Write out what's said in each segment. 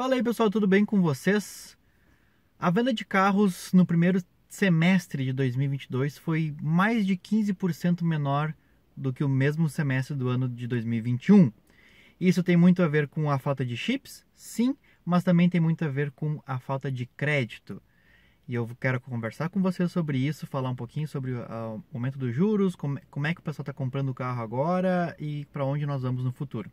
Fala aí pessoal, tudo bem com vocês? A venda de carros no primeiro semestre de 2022 foi mais de 15% menor do que o mesmo semestre do ano de 2021. Isso tem muito a ver com a falta de chips, sim, mas também tem muito a ver com a falta de crédito. E eu quero conversar com vocês sobre isso, falar um pouquinho sobre ah, o aumento dos juros, como, é, é que o pessoal está comprando o carro agora e para onde nós vamos no futuro.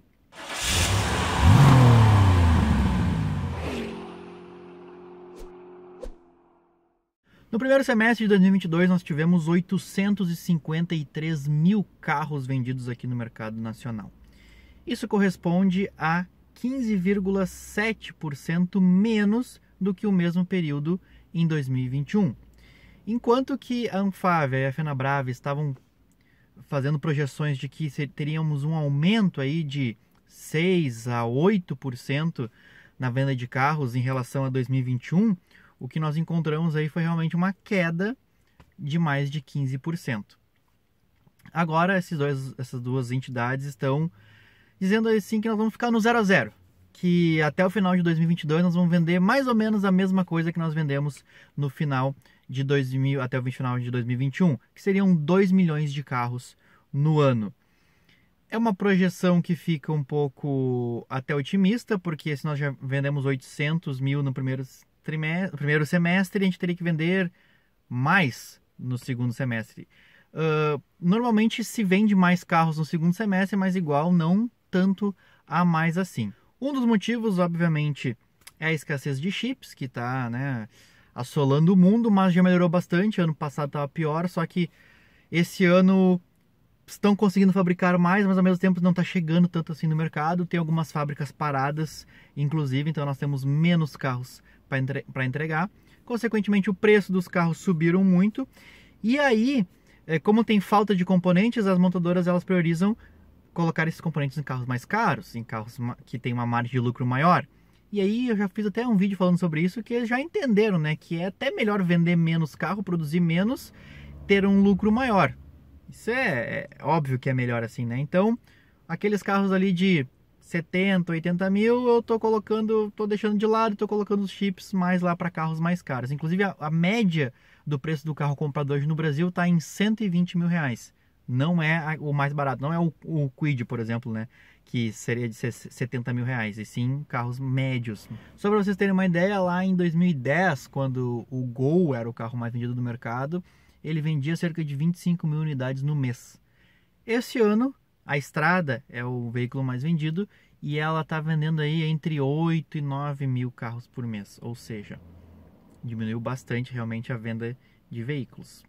No primeiro semestre de 2022, nós tivemos 853 mil carros vendidos aqui no mercado nacional. Isso corresponde a 15,7% menos do que o mesmo período em 2021. Enquanto que a Anfávia e a Fenabrave estavam fazendo projeções de que teríamos um aumento aí de 6 a 8% na venda de carros em relação a 2021, o que nós encontramos aí foi realmente uma queda de mais de 15%. Agora, esses dois, essas duas entidades estão dizendo assim que nós vamos ficar no zero a zero, que até o final de 2022 nós vamos vender mais ou menos a mesma coisa que nós vendemos no final de 2000 até o final de 2021, que seriam 2 milhões de carros no ano. É uma projeção que fica um pouco até otimista, porque se nós já vendemos 800 mil no primeiro trimestre, primeiro semestre, a gente teria que vender mais no segundo semestre. Uh, normalmente se vende mais carros no segundo semestre, mas igual não tanto a mais assim. Um dos motivos, obviamente, é a escassez de chips que está né, assolando o mundo, mas já melhorou bastante. Ano passado estava pior, só que esse ano estão conseguindo fabricar mais, mas ao mesmo tempo não está chegando tanto assim no mercado. Tem algumas fábricas paradas, inclusive, então nós temos menos carros para entregar. Consequentemente, o preço dos carros subiram muito. E aí, é, como tem falta de componentes, as montadoras elas priorizam colocar esses componentes em carros mais caros, em carros que tem uma margem de lucro maior. E aí eu já fiz até um vídeo falando sobre isso que eles já entenderam, né, que é até melhor vender menos carro, produzir menos, ter um lucro maior. Isso é, é óbvio que é melhor assim, né? Então, aqueles carros ali de 70, 80 mil, eu tô colocando, tô deixando de lado, tô colocando os chips mais lá para carros mais caros. Inclusive a, a, média do preço do carro comprado hoje no Brasil tá em 120 mil reais. Não é o mais barato, não é o, o Quid, por exemplo, né? Que seria de 70 mil reais, e sim carros médios. Só para vocês terem uma ideia, lá em 2010, quando o Gol era o carro mais vendido do mercado, ele vendia cerca de 25 mil unidades no mês. Esse ano a Estrada é o veículo mais vendido e ela está vendendo aí entre 8 e 9 mil carros por mês, ou seja, diminuiu bastante realmente a venda de veículos.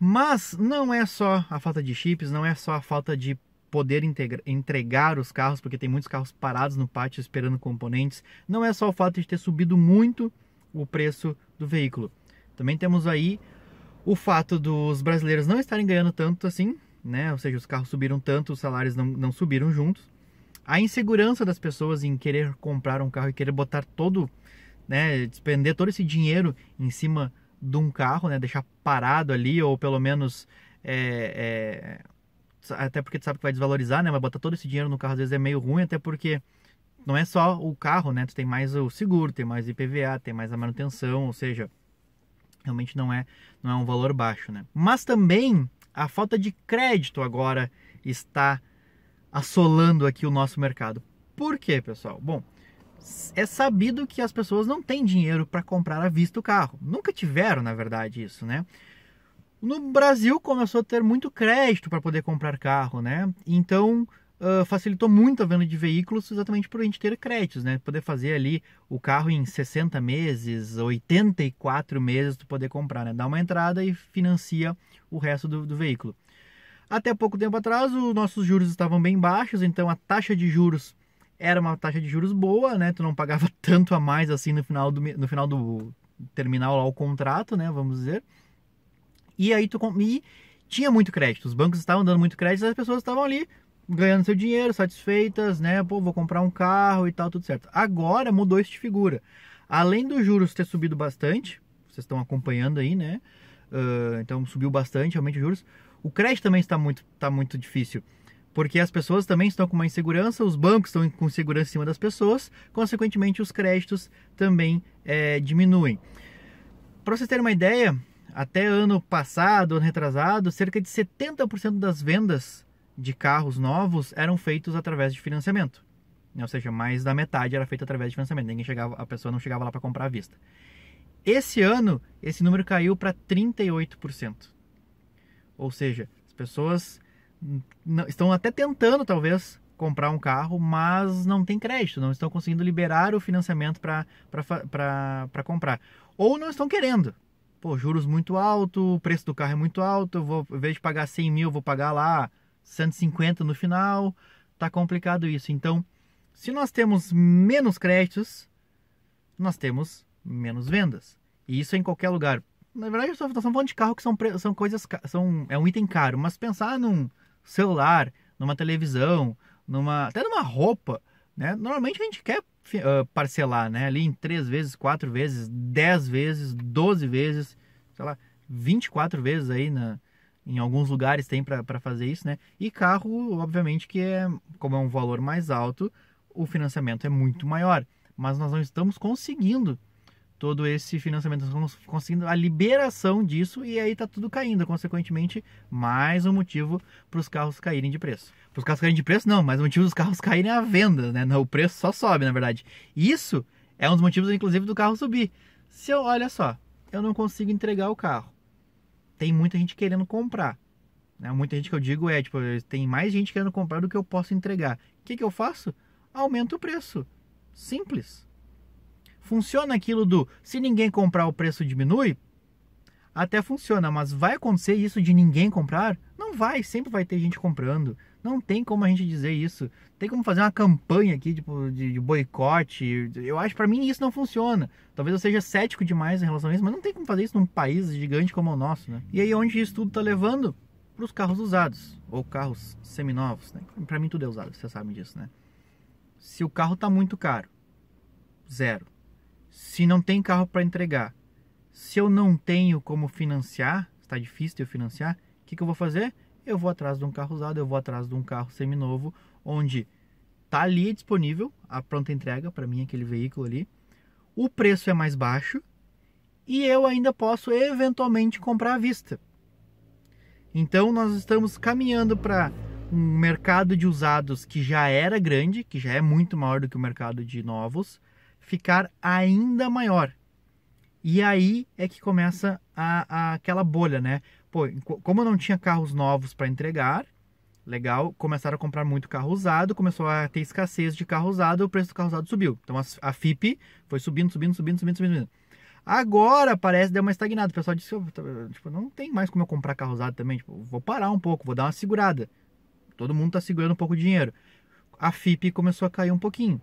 Mas não é só a falta de chips, não é só a falta de poder entregar os carros, porque tem muitos carros parados no pátio esperando componentes, não é só o fato de ter subido muito o preço do veículo. Também temos aí o fato dos brasileiros não estarem ganhando tanto assim, né? Ou seja, os carros subiram tanto, os salários não, não subiram juntos. A insegurança das pessoas em querer comprar um carro e querer botar todo, né, despender todo esse dinheiro em cima de um carro, né? Deixar parado ali ou pelo menos é, é, até porque tu sabe que vai desvalorizar, né? Mas botar todo esse dinheiro no carro às vezes é meio ruim, até porque não é só o carro, né? Tu tem mais o seguro, tem mais IPVA, tem mais a manutenção, ou seja, realmente não é não é um valor baixo, né? Mas também a falta de crédito agora está assolando aqui o nosso mercado. Por quê, pessoal? Bom, é sabido que as pessoas não têm dinheiro para comprar à vista o carro. Nunca tiveram, na verdade, isso, né? No Brasil começou a ter muito crédito para poder comprar carro, né? Então, uh, facilitou muito a venda de veículos exatamente por a gente ter créditos, né? Poder fazer ali o carro em 60 meses, 84 meses, tu poder comprar, né? Dá uma entrada e financia o resto do, do veículo. Até pouco tempo atrás, os nossos juros estavam bem baixos, então a taxa de juros era uma taxa de juros boa, né? Tu não pagava tanto a mais assim no final do, no final do terminal lá o contrato, né? Vamos dizer. E aí tu e tinha muito crédito, os bancos estavam dando muito crédito, as pessoas estavam ali ganhando seu dinheiro, satisfeitas, né? Pô, vou comprar um carro e tal, tudo certo. Agora mudou isso de figura. Além dos juros ter subido bastante, vocês estão acompanhando aí, né? Uh, então subiu bastante realmente os juros. O crédito também está muito, está muito difícil. Porque as pessoas também estão com uma insegurança, os bancos estão com segurança em cima das pessoas, consequentemente os créditos também é, diminuem. Para vocês terem uma ideia, até ano passado, ano retrasado, cerca de 70% das vendas de carros novos eram feitos através de financiamento. Né? Ou seja, mais da metade era feita através de financiamento. Ninguém chegava, a pessoa não chegava lá para comprar à vista. Esse ano, esse número caiu para 38%. Ou seja, as pessoas estão até tentando, talvez, comprar um carro, mas não tem crédito, não estão conseguindo liberar o financiamento para comprar. Ou não estão querendo. Pô, juros muito alto, o preço do carro é muito alto, eu vou, ao invés de pagar 100 mil, vou pagar lá 150 no final, tá complicado isso. Então, se nós temos menos créditos, nós temos menos vendas. E isso é em qualquer lugar. Na verdade, nós estamos falando de carro que são, são coisas, são, é um item caro, mas pensar num celular, numa televisão, numa, até numa roupa, né? Normalmente a gente quer uh, parcelar, né? Ali em três vezes, quatro vezes, dez vezes, doze vezes, sei lá, 24 vezes aí na, em alguns lugares tem para fazer isso, né? E carro, obviamente, que é como é um valor mais alto, o financiamento é muito maior. Mas nós não estamos conseguindo todo esse financiamento, nós estamos conseguindo a liberação disso e aí tá tudo caindo. Consequentemente, mais um motivo para os carros caírem de preço. Para os carros caírem de preço, não, mas o motivo dos carros caírem à é a venda, né? O preço só sobe, na verdade. Isso é um dos motivos, inclusive, do carro subir. Se eu, olha só, eu não consigo entregar o carro tem muita gente querendo comprar. Né? Muita gente que eu digo é, tipo, tem mais gente querendo comprar do que eu posso entregar. O que, que eu faço? Aumento o preço. Simples. Funciona aquilo do se ninguém comprar, o preço diminui? Até funciona, mas vai acontecer isso de ninguém comprar? Não vai, sempre vai ter gente comprando. Não tem como a gente dizer isso. Tem como fazer uma campanha aqui tipo, de, de boicote. Eu acho para mim isso não funciona. Talvez eu seja cético demais em relação a isso, mas não tem como fazer isso num país gigante como o nosso, né? E aí onde isso tudo tá levando? Para os carros usados ou carros seminovos, né? Para mim tudo é usado, você sabe disso, né? Se o carro tá muito caro, zero. Se não tem carro para entregar, se eu não tenho como financiar, está difícil de eu financiar, o que, que eu vou fazer? eu vou atrás de um carro usado, eu vou atrás de um carro seminovo, onde tá ali disponível a pronta entrega para mim aquele veículo ali. O preço é mais baixo e eu ainda posso eventualmente comprar à vista. Então nós estamos caminhando para um mercado de usados que já era grande, que já é muito maior do que o mercado de novos, ficar ainda maior. E aí é que começa a, a, aquela bolha, né? Pô, como não tinha carros novos para entregar, legal, começaram a comprar muito carro usado, começou a ter escassez de carro usado, o preço do carro usado subiu. Então a FIP foi subindo, subindo, subindo, subindo, subindo. Agora parece deu uma estagnada. O pessoal disse, tipo, não tem mais como eu comprar carro usado também. Tipo, vou parar um pouco, vou dar uma segurada. Todo mundo está segurando um pouco de dinheiro. A FIP começou a cair um pouquinho.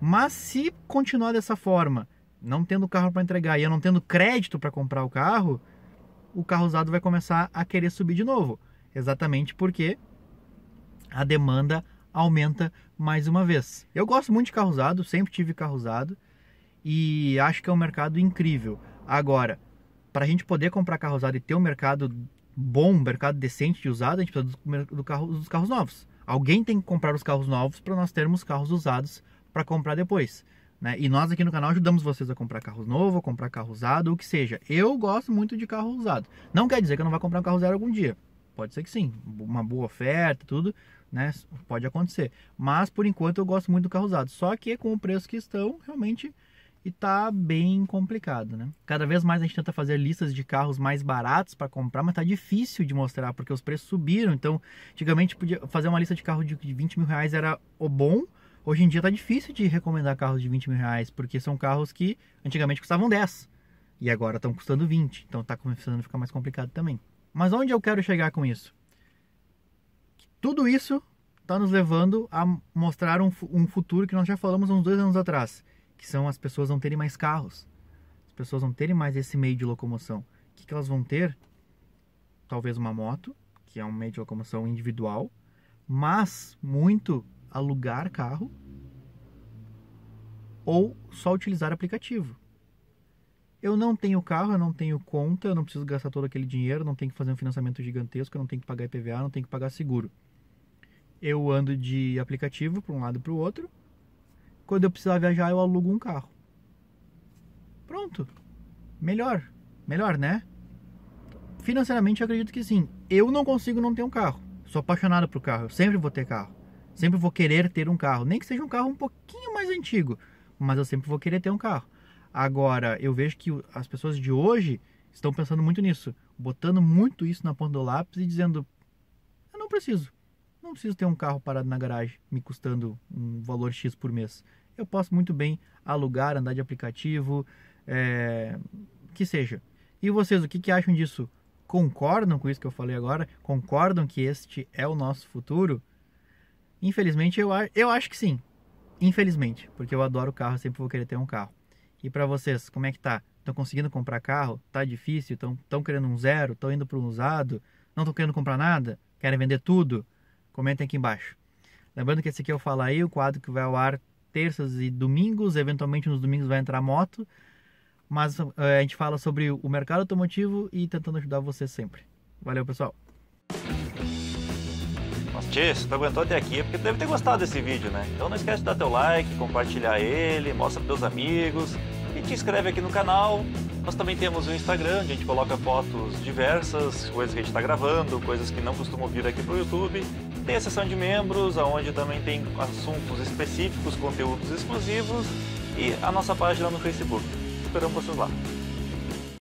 Mas se continuar dessa forma, não tendo carro para entregar e eu não tendo crédito para comprar o carro, o carro usado vai começar a querer subir de novo, exatamente porque a demanda aumenta mais uma vez. Eu gosto muito de carro usado, sempre tive carro usado e acho que é um mercado incrível. Agora, para a gente poder comprar carro usado e ter um mercado bom, um mercado decente de usado, a gente precisa do, do carro, dos carros novos. Alguém tem que comprar os carros novos para nós termos carros usados para comprar depois. Né? E nós aqui no canal ajudamos vocês a comprar carros novo, comprar carro usado, o que seja. Eu gosto muito de carro usado. Não quer dizer que eu não vá comprar um carro zero algum dia. Pode ser que sim, uma boa oferta, tudo, né? Pode acontecer. Mas por enquanto eu gosto muito do carro usado. Só que com o preço que estão, realmente e tá bem complicado, né? Cada vez mais a gente tenta fazer listas de carros mais baratos para comprar, mas tá difícil de mostrar porque os preços subiram. Então, antigamente podia fazer uma lista de carro de 20 mil reais era o bom, Hoje em dia tá difícil de recomendar carros de 20 mil reais, porque são carros que antigamente custavam 10 e agora estão custando 20, então tá começando a ficar mais complicado também. Mas onde eu quero chegar com isso? Que tudo isso está nos levando a mostrar um, um, futuro que nós já falamos uns dois anos atrás, que são as pessoas não terem mais carros, as pessoas não terem mais esse meio de locomoção. O que, que elas vão ter? Talvez uma moto, que é um meio de locomoção individual, mas muito alugar carro ou só utilizar aplicativo. Eu não tenho carro, eu não tenho conta, eu não preciso gastar todo aquele dinheiro, não tenho que fazer um financiamento gigantesco, eu não tenho que pagar IPVA, não tenho que pagar seguro. Eu ando de aplicativo para um lado e para o outro. Quando eu precisar viajar, eu alugo um carro. Pronto. Melhor. Melhor, né? Financeiramente, eu acredito que sim. Eu não consigo não ter um carro. Sou apaixonado por carro, eu sempre vou ter carro. Sempre vou querer ter um carro, nem que seja um carro um pouquinho mais antigo, mas eu sempre vou querer ter um carro. Agora, eu vejo que as pessoas de hoje estão pensando muito nisso, botando muito isso na ponta do lápis e dizendo: eu não preciso, não preciso ter um carro parado na garagem me custando um valor X por mês. Eu posso muito bem alugar, andar de aplicativo, é, que seja. E vocês, o que, que acham disso? Concordam com isso que eu falei agora? Concordam que este é o nosso futuro? Infelizmente, eu, eu acho que sim. Infelizmente, porque eu adoro carro, sempre vou querer ter um carro. E para vocês, como é que tá? Estão conseguindo comprar carro? Tá difícil? Estão querendo um zero? Estão indo para um usado? Não estão querendo comprar nada? Querem vender tudo? Comentem aqui embaixo. Lembrando que esse aqui eu é falo aí, o quadro que vai ao ar terças e domingos, eventualmente nos domingos vai entrar moto, mas é, a gente fala sobre o mercado automotivo e tentando ajudar você sempre. Valeu, pessoal! Tchê, se tá aguentou até aqui é porque deve ter gostado desse vídeo, né? Então não esquece de dar teu like, compartilhar ele, mostra para seus amigos e te inscreve aqui no canal. Nós também temos o Instagram, onde a gente coloca fotos diversas, coisas que a gente está gravando, coisas que não costumam vir aqui pro YouTube. Tem a seção de membros, onde também tem assuntos específicos, conteúdos exclusivos e a nossa página no Facebook. Esperamos vocês lá.